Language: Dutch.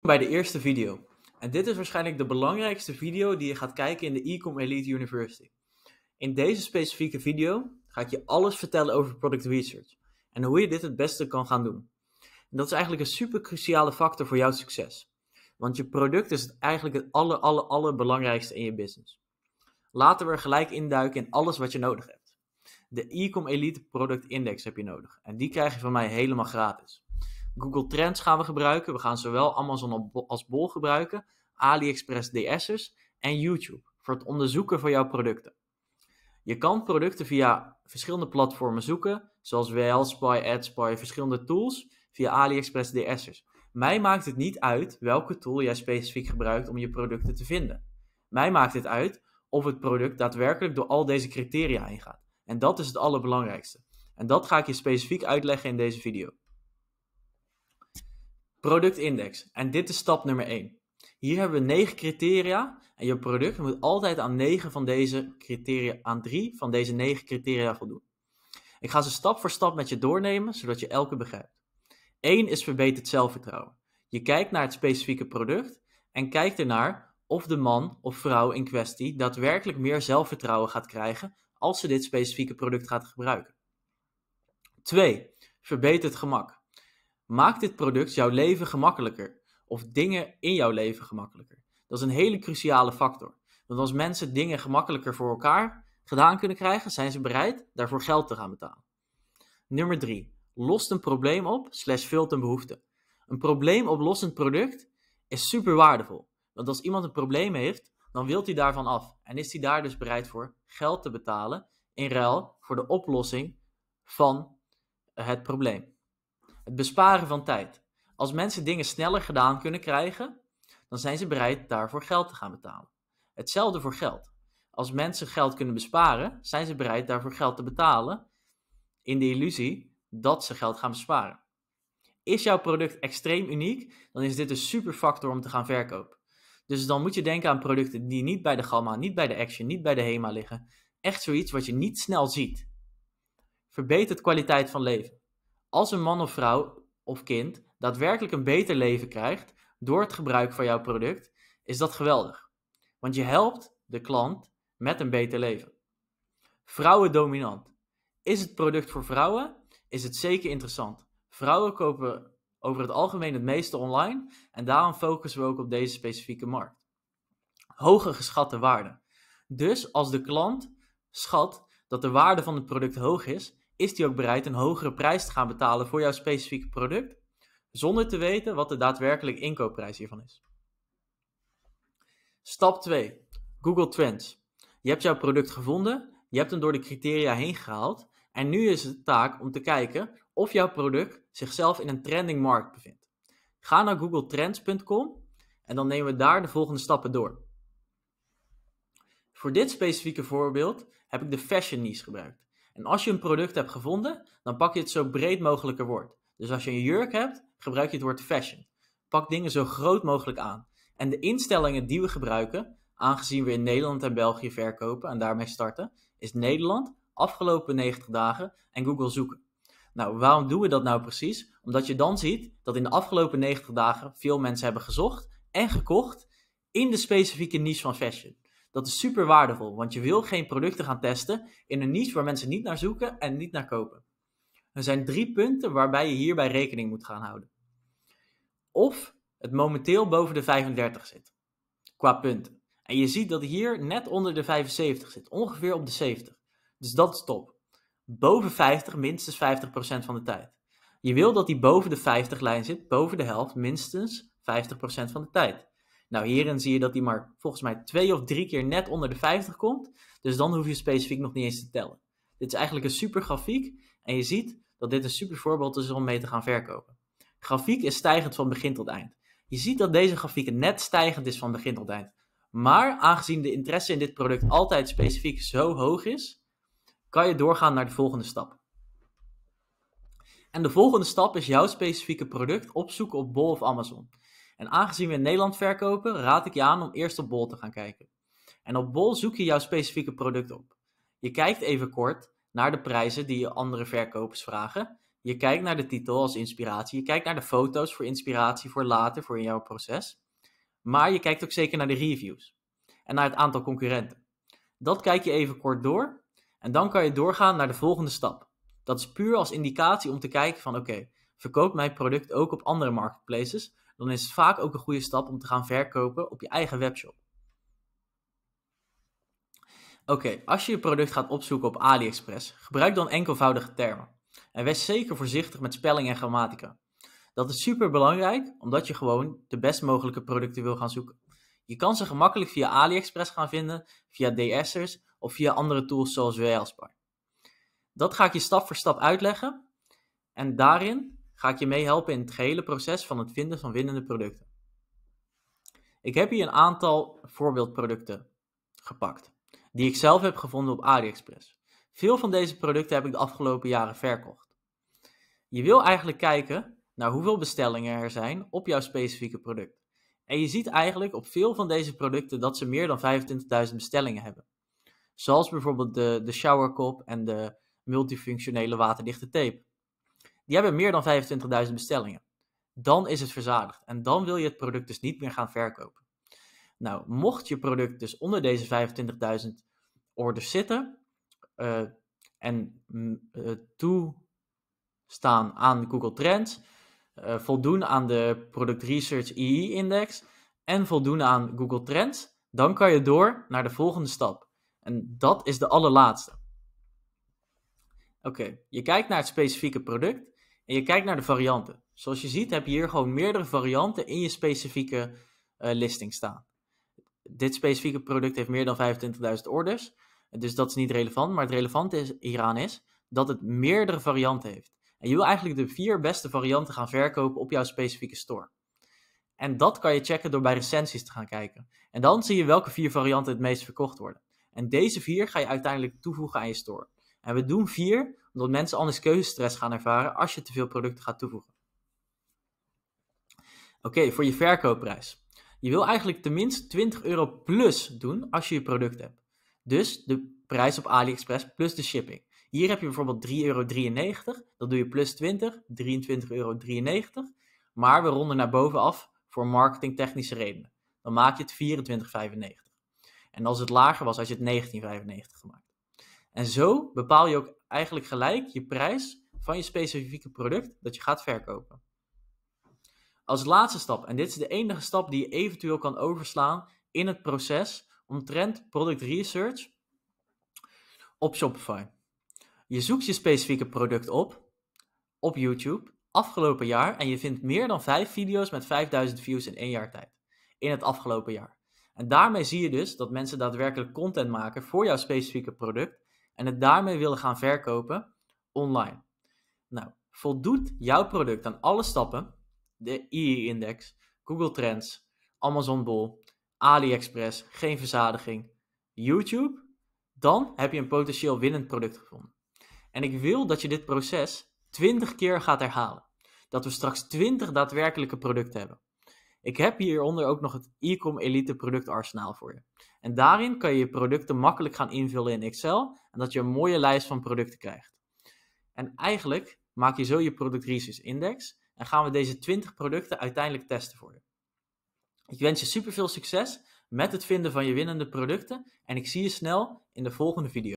bij de eerste video. En dit is waarschijnlijk de belangrijkste video die je gaat kijken in de Ecom Elite University. In deze specifieke video ga ik je alles vertellen over product research en hoe je dit het beste kan gaan doen. dat is eigenlijk een super cruciale factor voor jouw succes. Want je product is eigenlijk het aller, aller, allerbelangrijkste in je business. Laten we er gelijk induiken in alles wat je nodig hebt. De Ecom Elite Product Index heb je nodig. En die krijg je van mij helemaal gratis. Google Trends gaan we gebruiken. We gaan zowel Amazon als Bol gebruiken, AliExpress DS'ers en YouTube voor het onderzoeken van jouw producten. Je kan producten via verschillende platformen zoeken, zoals WL, Spy, AdSpy, verschillende tools via AliExpress DS'ers. Mij maakt het niet uit welke tool jij specifiek gebruikt om je producten te vinden. Mij maakt het uit of het product daadwerkelijk door al deze criteria heen gaat. En dat is het allerbelangrijkste. En dat ga ik je specifiek uitleggen in deze video. Productindex. En dit is stap nummer 1. Hier hebben we 9 criteria en je product moet altijd aan 9 van deze criteria, aan 3 van deze 9 criteria voldoen. Ik ga ze stap voor stap met je doornemen, zodat je elke begrijpt. 1 is verbeterd zelfvertrouwen. Je kijkt naar het specifieke product en kijkt ernaar of de man of vrouw in kwestie daadwerkelijk meer zelfvertrouwen gaat krijgen als ze dit specifieke product gaat gebruiken. 2. Verbeterd gemak. Maakt dit product jouw leven gemakkelijker? Of dingen in jouw leven gemakkelijker? Dat is een hele cruciale factor. Want als mensen dingen gemakkelijker voor elkaar gedaan kunnen krijgen, zijn ze bereid daarvoor geld te gaan betalen. Nummer 3. Lost een probleem op slash vult een behoefte. Een probleemoplossend product is super waardevol. Want als iemand een probleem heeft, dan wilt hij daarvan af. En is hij daar dus bereid voor geld te betalen in ruil voor de oplossing van het probleem. Het besparen van tijd. Als mensen dingen sneller gedaan kunnen krijgen, dan zijn ze bereid daarvoor geld te gaan betalen. Hetzelfde voor geld. Als mensen geld kunnen besparen, zijn ze bereid daarvoor geld te betalen in de illusie dat ze geld gaan besparen. Is jouw product extreem uniek, dan is dit een superfactor om te gaan verkopen. Dus dan moet je denken aan producten die niet bij de Gamma, niet bij de Action, niet bij de HEMA liggen. Echt zoiets wat je niet snel ziet. Verbetert kwaliteit van leven. Als een man of vrouw of kind daadwerkelijk een beter leven krijgt door het gebruik van jouw product, is dat geweldig. Want je helpt de klant met een beter leven. Vrouwen dominant. Is het product voor vrouwen? Is het zeker interessant. Vrouwen kopen over het algemeen het meeste online en daarom focussen we ook op deze specifieke markt. Hoge geschatte waarde. Dus als de klant schat dat de waarde van het product hoog is, is die ook bereid een hogere prijs te gaan betalen voor jouw specifieke product, zonder te weten wat de daadwerkelijke inkoopprijs hiervan is. Stap 2. Google Trends. Je hebt jouw product gevonden, je hebt hem door de criteria heen gehaald en nu is het taak om te kijken of jouw product zichzelf in een trending markt bevindt. Ga naar googletrends.com en dan nemen we daar de volgende stappen door. Voor dit specifieke voorbeeld heb ik de fashion niche gebruikt. En als je een product hebt gevonden, dan pak je het zo breed mogelijk woord. Dus als je een jurk hebt, gebruik je het woord fashion. Pak dingen zo groot mogelijk aan. En de instellingen die we gebruiken, aangezien we in Nederland en België verkopen en daarmee starten, is Nederland, afgelopen 90 dagen en Google zoeken. Nou, waarom doen we dat nou precies? Omdat je dan ziet dat in de afgelopen 90 dagen veel mensen hebben gezocht en gekocht in de specifieke niche van fashion. Dat is super waardevol, want je wil geen producten gaan testen in een niche waar mensen niet naar zoeken en niet naar kopen. Er zijn drie punten waarbij je hierbij rekening moet gaan houden. Of het momenteel boven de 35 zit, qua punten. En je ziet dat hier net onder de 75 zit, ongeveer op de 70. Dus dat is top. Boven 50 minstens 50% van de tijd. Je wil dat die boven de 50 lijn zit, boven de helft minstens 50% van de tijd. Nou, hierin zie je dat die maar volgens mij twee of drie keer net onder de 50 komt. Dus dan hoef je specifiek nog niet eens te tellen. Dit is eigenlijk een super grafiek. En je ziet dat dit een super voorbeeld is om mee te gaan verkopen. Grafiek is stijgend van begin tot eind. Je ziet dat deze grafiek net stijgend is van begin tot eind. Maar aangezien de interesse in dit product altijd specifiek zo hoog is, kan je doorgaan naar de volgende stap. En de volgende stap is jouw specifieke product opzoeken op Bol of Amazon. En aangezien we in Nederland verkopen, raad ik je aan om eerst op Bol te gaan kijken. En op Bol zoek je jouw specifieke product op. Je kijkt even kort naar de prijzen die je andere verkopers vragen. Je kijkt naar de titel als inspiratie. Je kijkt naar de foto's voor inspiratie voor later, voor in jouw proces. Maar je kijkt ook zeker naar de reviews en naar het aantal concurrenten. Dat kijk je even kort door en dan kan je doorgaan naar de volgende stap. Dat is puur als indicatie om te kijken van oké, okay, verkoopt mijn product ook op andere marketplaces dan is het vaak ook een goede stap om te gaan verkopen op je eigen webshop. Oké, als je je product gaat opzoeken op AliExpress, gebruik dan enkelvoudige termen. En wees zeker voorzichtig met spelling en grammatica. Dat is super belangrijk, omdat je gewoon de best mogelijke producten wil gaan zoeken. Je kan ze gemakkelijk via AliExpress gaan vinden, via DS'ers of via andere tools zoals WLSbar. Dat ga ik je stap voor stap uitleggen. En daarin ga ik je meehelpen in het gehele proces van het vinden van winnende producten. Ik heb hier een aantal voorbeeldproducten gepakt, die ik zelf heb gevonden op AliExpress. Veel van deze producten heb ik de afgelopen jaren verkocht. Je wil eigenlijk kijken naar hoeveel bestellingen er zijn op jouw specifieke product. En je ziet eigenlijk op veel van deze producten dat ze meer dan 25.000 bestellingen hebben. Zoals bijvoorbeeld de, de showerkop en de multifunctionele waterdichte tape die hebben meer dan 25.000 bestellingen. Dan is het verzadigd en dan wil je het product dus niet meer gaan verkopen. Nou, mocht je product dus onder deze 25.000 orders zitten eh, en uh, toestaan aan Google Trends, eh, voldoen aan de Product Research EE e Index en voldoen aan Google Trends, dan kan je door naar de volgende stap. En dat is de allerlaatste. Oké, je kijkt naar het specifieke product en je kijkt naar de varianten. Zoals je ziet heb je hier gewoon meerdere varianten in je specifieke eh, listing staan. Dit specifieke product heeft meer dan 25.000 orders. Dus dat is niet relevant. Maar het relevante is, hieraan is dat het meerdere varianten heeft. En je wil eigenlijk de vier beste varianten gaan verkopen op jouw specifieke store. En dat kan je checken door bij recensies te gaan kijken. En dan zie je welke vier varianten het meest verkocht worden. En deze vier ga je uiteindelijk toevoegen aan je store. En we doen vier omdat mensen anders keuzestress gaan ervaren als je te veel producten gaat toevoegen. Oké, voor je verkoopprijs. Je wil eigenlijk tenminste 20 euro plus doen als je je product hebt. Dus de prijs op AliExpress plus de shipping. Hier heb je bijvoorbeeld 3,93 euro. Dat doe je plus 20, 23,93 euro. Maar we ronden naar boven af voor marketingtechnische redenen. Dan maak je het 24,95. En als het lager was, had je het 19,95 gemaakt. En zo bepaal je ook eigenlijk gelijk je prijs van je specifieke product dat je gaat verkopen. Als laatste stap, en dit is de enige stap die je eventueel kan overslaan in het proces omtrent product research op Shopify. Je zoekt je specifieke product op op YouTube afgelopen jaar en je vindt meer dan 5 video's met 5000 views in één jaar tijd. In het afgelopen jaar. En daarmee zie je dus dat mensen daadwerkelijk content maken voor jouw specifieke product en het daarmee willen gaan verkopen online. Nou, voldoet jouw product aan alle stappen, de IE-index, Google Trends, Amazon Bol, AliExpress, geen verzadiging, YouTube, dan heb je een potentieel winnend product gevonden. En ik wil dat je dit proces 20 keer gaat herhalen. Dat we straks 20 daadwerkelijke producten hebben. Ik heb hieronder ook nog het Ecom Elite productarsenaal voor je. En daarin kan je je producten makkelijk gaan invullen in Excel en dat je een mooie lijst van producten krijgt. En eigenlijk maak je zo je product research index en gaan we deze 20 producten uiteindelijk testen voor je. Ik wens je super veel succes met het vinden van je winnende producten en ik zie je snel in de volgende video.